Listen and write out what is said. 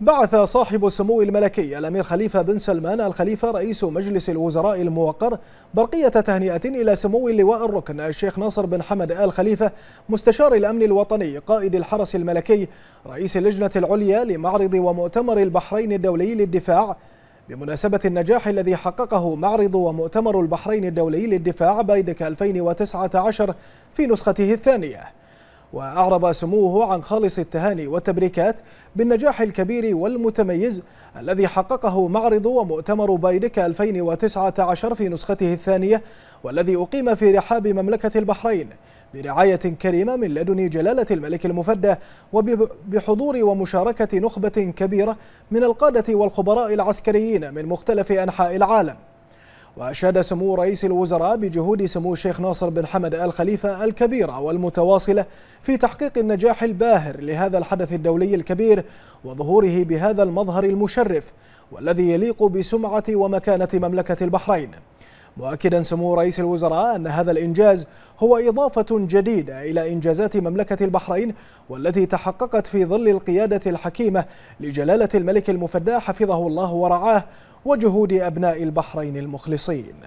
بعث صاحب السمو الملكي الأمير خليفة بن سلمان الخليفة رئيس مجلس الوزراء الموقر برقية تهنئة إلى سمو اللواء الركن الشيخ ناصر بن حمد آل خليفة مستشار الأمن الوطني قائد الحرس الملكي رئيس اللجنة العليا لمعرض ومؤتمر البحرين الدولي للدفاع بمناسبة النجاح الذي حققه معرض ومؤتمر البحرين الدولي للدفاع بايدك 2019 في نسخته الثانية وأعرب سموه عن خالص التهاني والتبريكات بالنجاح الكبير والمتميز الذي حققه معرض ومؤتمر بايدك 2019 في نسخته الثانية والذي أقيم في رحاب مملكة البحرين برعاية كريمة من لدن جلالة الملك المفدى وبحضور ومشاركة نخبة كبيرة من القادة والخبراء العسكريين من مختلف أنحاء العالم وأشاد سمو رئيس الوزراء بجهود سمو الشيخ ناصر بن حمد آل خليفة الكبيرة والمتواصلة في تحقيق النجاح الباهر لهذا الحدث الدولي الكبير وظهوره بهذا المظهر المشرف والذي يليق بسمعة ومكانة مملكة البحرين مؤكدا سمو رئيس الوزراء أن هذا الإنجاز هو إضافة جديدة إلى إنجازات مملكة البحرين والتي تحققت في ظل القيادة الحكيمة لجلالة الملك المفدى حفظه الله ورعاه وجهود أبناء البحرين المخلصين